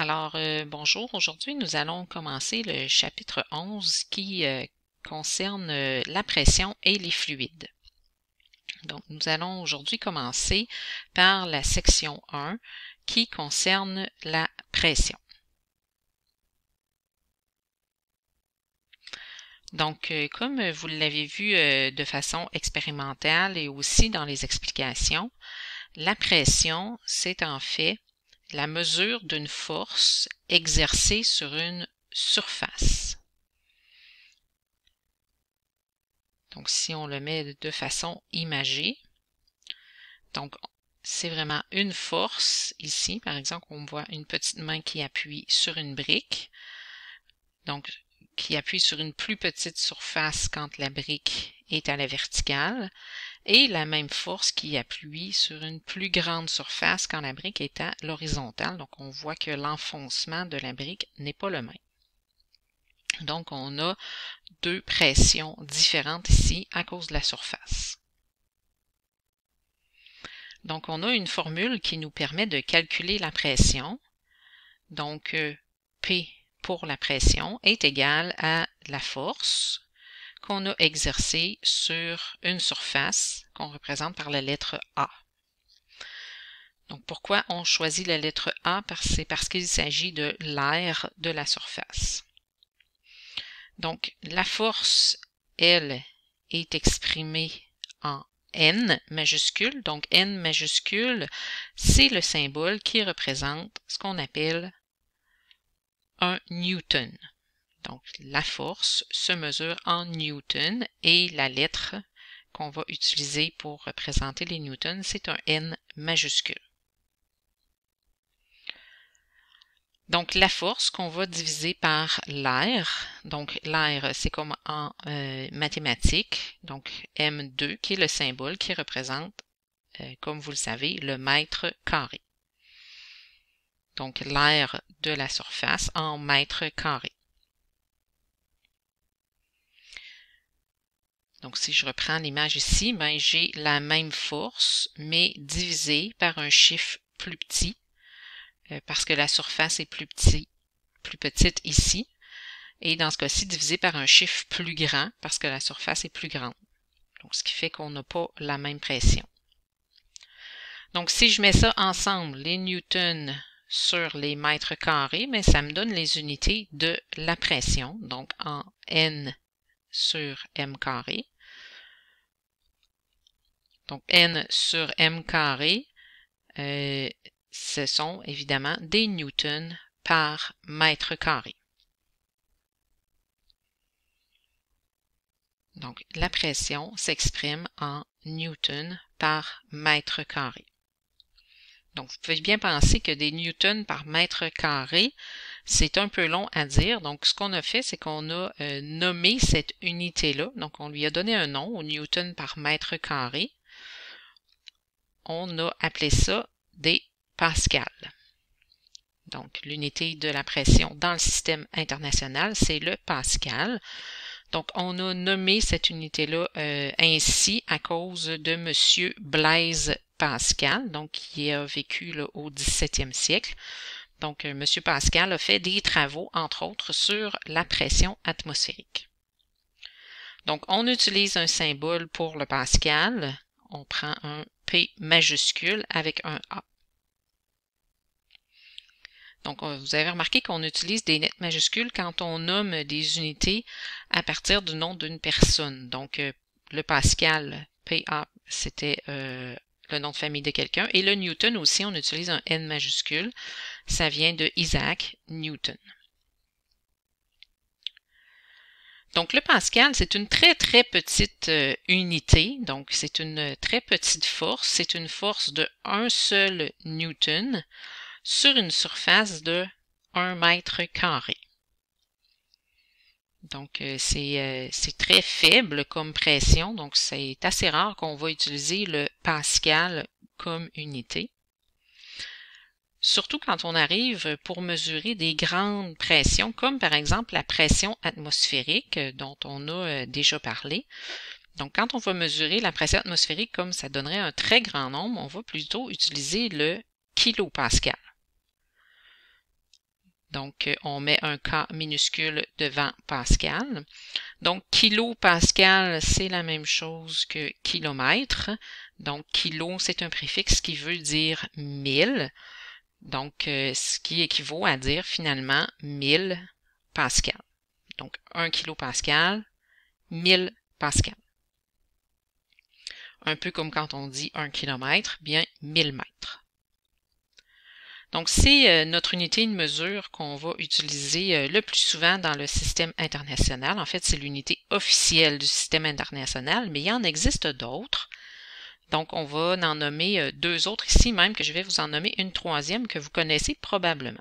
Alors, euh, bonjour. Aujourd'hui, nous allons commencer le chapitre 11 qui euh, concerne euh, la pression et les fluides. Donc, nous allons aujourd'hui commencer par la section 1 qui concerne la pression. Donc, comme vous l'avez vu de façon expérimentale et aussi dans les explications, la pression, c'est en fait la mesure d'une force exercée sur une surface. Donc, si on le met de façon imagée, donc c'est vraiment une force ici. Par exemple, on voit une petite main qui appuie sur une brique, donc qui appuie sur une plus petite surface quand la brique est à la verticale, et la même force qui appuie sur une plus grande surface quand la brique est à l'horizontale. Donc, on voit que l'enfoncement de la brique n'est pas le même. Donc, on a deux pressions différentes ici à cause de la surface. Donc, on a une formule qui nous permet de calculer la pression. Donc, euh, P pour la pression est égal à la force qu'on a exercé sur une surface qu'on représente par la lettre A. Donc pourquoi on choisit la lettre A? C'est parce qu'il s'agit de l'air de la surface. Donc la force, elle, est exprimée en N majuscule. Donc N majuscule, c'est le symbole qui représente ce qu'on appelle un Newton. Donc, la force se mesure en newton et la lettre qu'on va utiliser pour représenter les newtons, c'est un N majuscule. Donc, la force qu'on va diviser par l'air, donc l'air, c'est comme en euh, mathématiques, donc M2 qui est le symbole qui représente, euh, comme vous le savez, le mètre carré. Donc, l'air de la surface en mètre carré. Donc, si je reprends l'image ici, ben, j'ai la même force, mais divisée par un chiffre plus petit, euh, parce que la surface est plus, petit, plus petite ici, et dans ce cas-ci, divisée par un chiffre plus grand, parce que la surface est plus grande. Donc, ce qui fait qu'on n'a pas la même pression. Donc, si je mets ça ensemble, les newtons sur les mètres carrés, mais ben, ça me donne les unités de la pression, donc en N sur m carré. Donc n sur m carré, euh, ce sont évidemment des newtons par mètre carré. Donc la pression s'exprime en newtons par mètre carré. Donc, vous pouvez bien penser que des newtons par mètre carré, c'est un peu long à dire. Donc, ce qu'on a fait, c'est qu'on a euh, nommé cette unité-là. Donc, on lui a donné un nom au newton par mètre carré. On a appelé ça des pascals. Donc, l'unité de la pression dans le système international, c'est le pascal. Donc, on a nommé cette unité-là euh, ainsi à cause de M. Blaise Pascal, donc qui a euh, vécu au au XVIIe siècle. Donc, euh, M. Pascal a fait des travaux, entre autres, sur la pression atmosphérique. Donc, on utilise un symbole pour le Pascal. On prend un P majuscule avec un A. Donc, euh, vous avez remarqué qu'on utilise des lettres majuscules quand on nomme des unités à partir du nom d'une personne. Donc, le Pascal, PA, c'était le nom de famille de quelqu'un. Et le Newton aussi, on utilise un N majuscule. Ça vient de Isaac Newton. Donc le Pascal, c'est une très très petite euh, unité, donc c'est une euh, très petite force, c'est une force de un seul Newton sur une surface de 1 mètre carré. Donc, euh, euh, c'est très faible comme pression, donc c'est assez rare qu'on va utiliser le pascal comme unité. Surtout quand on arrive pour mesurer des grandes pressions, comme par exemple la pression atmosphérique dont on a euh, déjà parlé. Donc, quand on va mesurer la pression atmosphérique, comme ça donnerait un très grand nombre, on va plutôt utiliser le kilopascal. Donc, euh, on met un K minuscule devant Pascal. Donc, kilo Pascal, c'est la même chose que kilomètre. Donc, kilo, c'est un préfixe qui veut dire mille. Donc, euh, ce qui équivaut à dire finalement 1000 Pascal. Donc, un kilo Pascal, 1000 Pascal. Un peu comme quand on dit un kilomètre, bien 1000 mètres. Donc, c'est euh, notre unité de mesure qu'on va utiliser euh, le plus souvent dans le système international. En fait, c'est l'unité officielle du système international, mais il y en existe d'autres. Donc, on va en nommer euh, deux autres ici même, que je vais vous en nommer une troisième que vous connaissez probablement.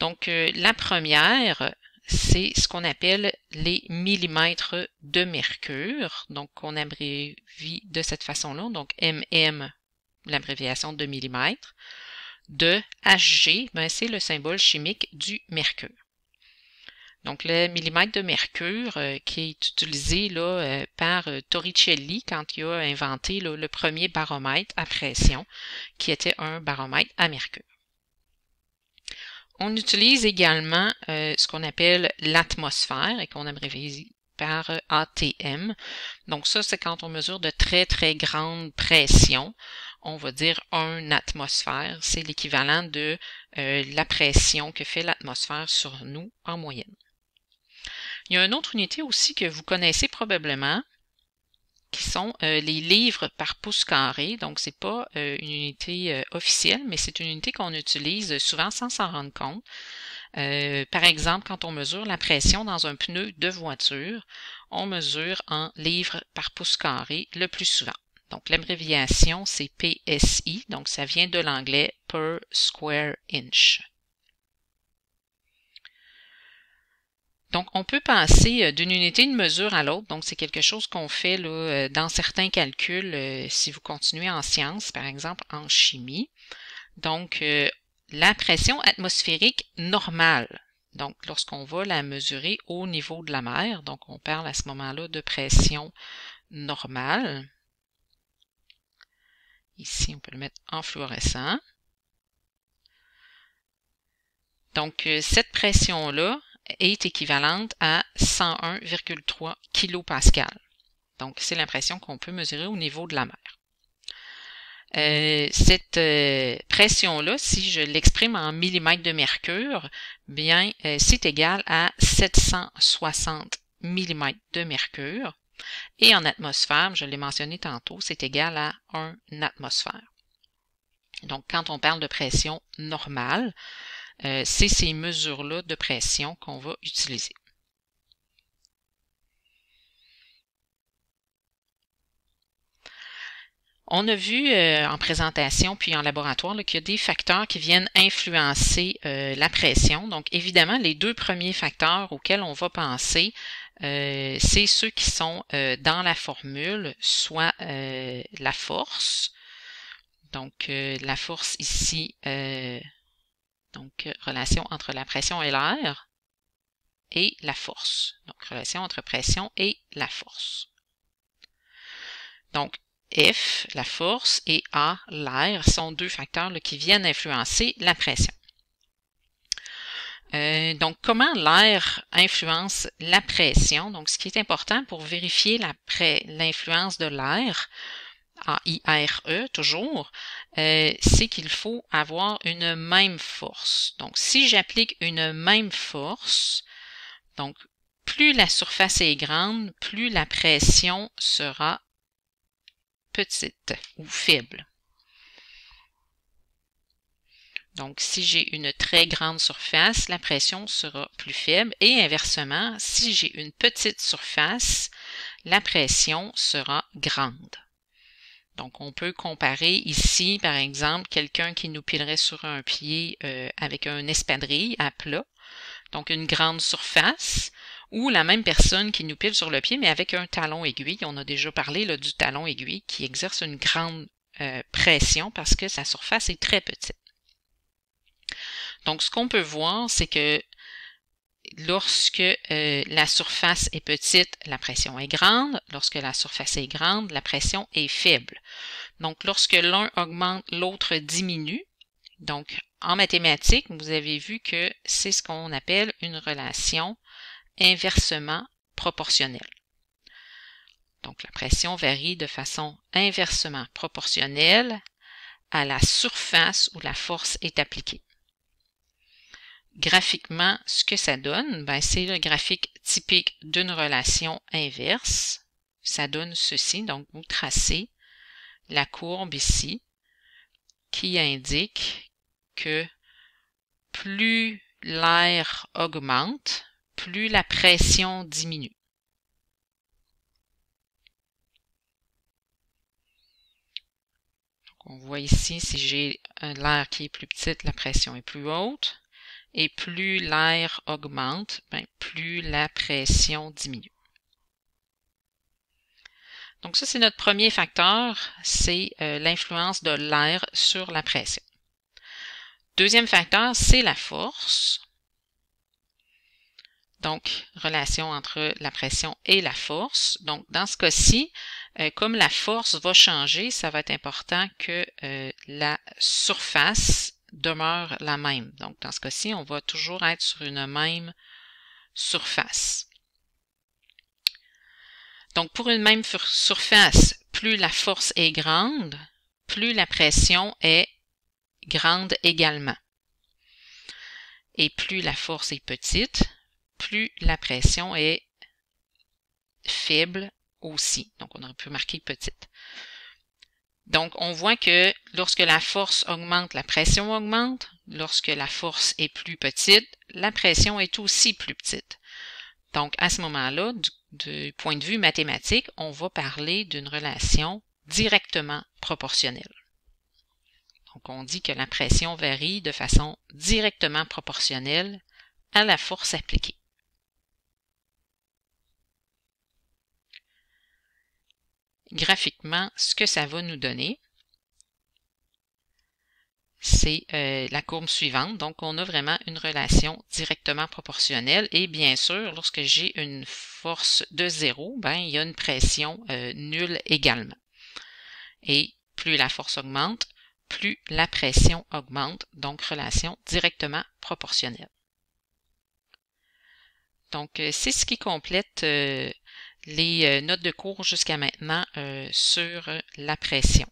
Donc, la première, c'est ce qu'on appelle les millimètres de mercure. Donc, on abrévie de cette façon-là. Donc, MM, l'abréviation de millimètres de Hg, ben, c'est le symbole chimique du mercure. Donc le millimètre de mercure euh, qui est utilisé là, euh, par euh, Torricelli quand il a inventé le premier baromètre à pression, qui était un baromètre à mercure. On utilise également ce qu'on appelle l'atmosphère et qu'on abrévie par ATM. Donc ça, c'est quand on mesure de très, très grandes pressions. On va dire 1 atmosphère. C'est l'équivalent de euh, la pression que fait l'atmosphère sur nous en moyenne. Il y a une autre unité aussi que vous connaissez probablement, qui sont euh, les livres par pouce carré. Donc, ce n'est pas euh, une unité officielle, mais c'est une unité qu'on utilise souvent sans s'en rendre compte. Euh, par exemple, quand on mesure la pression dans un pneu de voiture, on mesure en livres par pouce carré le plus souvent. Donc, l'abréviation, c'est PSI, donc ça vient de l'anglais per square inch. Donc, on peut passer euh, d'une unité de mesure à l'autre. Donc, c'est quelque chose qu'on fait là, euh, dans certains calculs, si vous continuez en sciences, par exemple en chimie. Donc, la pression atmosphérique normale. Donc, lorsqu'on va la mesurer au niveau de la mer, donc on parle à ce moment-là de pression normale. Ici, on peut le mettre en fluorescent. Donc, euh, cette pression-là est équivalente à 101,3 kPa. Donc, c'est l'impression qu'on peut mesurer au niveau de la mer. Euh, cette euh, pression-là, si je l'exprime en millimètres de mercure, bien, euh, c'est égal à 760 millimètres de mercure. Et en atmosphère, je l'ai mentionné tantôt, c'est égal à 1 atmosphère. Donc, quand on parle de pression normale, c'est ces mesures-là de pression qu'on va utiliser. On a vu euh, en présentation puis en laboratoire qu'il y a des facteurs qui viennent influencer euh, la pression. Donc évidemment, les deux premiers facteurs auxquels on va penser, euh, c'est ceux qui sont dans la formule, soit la force. Donc la force ici, donc relation entre la pression et l'air, et la force. Donc relation entre pression et la force. Donc F, la force, et A, l'air, sont deux facteurs qui viennent influencer la pression. Euh, donc, comment l'air influence la pression? Donc, ce qui est important pour vérifier l'influence de l'air, A-I-R-E toujours, euh, c'est qu'il faut avoir une même force. Donc, si j'applique une même force, donc plus la surface est grande, plus la pression sera petite ou faible. Donc, si j'ai une très grande surface, la pression sera plus faible et inversement, si j'ai une petite surface, la pression sera grande. Donc, on peut comparer ici, par exemple, quelqu'un qui nous pilerait sur un pied euh, avec un espadrille à plat, donc une grande surface, ou la même personne qui nous pile sur le pied, mais avec un talon aiguille. On a déjà parlé là, du talon aiguille qui exerce une grande euh, pression parce que sa surface est très petite. Donc, ce qu'on peut voir, c'est que lorsque euh, la surface est petite, la pression est grande. Lorsque la surface est grande, la pression est faible. Donc, lorsque l'un augmente, l'autre diminue. Donc, en mathématiques, vous avez vu que c'est ce qu'on appelle une relation inversement proportionnel. Donc la pression varie de façon inversement proportionnelle à la surface où la force est appliquée. Graphiquement, ce que ça donne, ben, c'est le graphique typique d'une relation inverse. Ça donne ceci, donc vous tracez la courbe ici qui indique que plus l'air augmente, plus la pression diminue. on voit ici, si j'ai l'air qui est plus petite, la pression est plus haute. Et plus l'air augmente, ben, plus la pression diminue. Donc ça, c'est notre premier facteur, c'est euh, l'influence de l'air sur la pression. Deuxième facteur, c'est la force donc relation entre la pression et la force. Donc, dans ce cas-ci, euh, comme la force va changer, ça va être important que euh, la surface demeure la même. Donc, dans ce cas-ci, on va toujours être sur une même surface. Donc, pour une même surface, plus la force est grande, plus la pression est grande également. Et plus la force est petite, plus la pression est faible aussi. Donc, on aurait pu marquer petite. Donc, on voit que lorsque la force augmente, la pression augmente. Lorsque la force est plus petite, la pression est aussi plus petite. Donc, à ce moment-là, du, point de vue mathématique, on va parler d'une relation directement proportionnelle. Donc, on dit que la pression varie de façon directement proportionnelle à la force appliquée. graphiquement ce que ça va nous donner. C'est euh, la courbe suivante. Donc, on a vraiment une relation directement proportionnelle. Et bien sûr, lorsque j'ai une force de zéro, ben, il y a une pression euh, nulle également. Et plus la force augmente, plus la pression augmente, donc relation directement proportionnelle. Donc, euh, c'est ce qui complète les euh, notes de cours jusqu'à maintenant euh, sur la pression.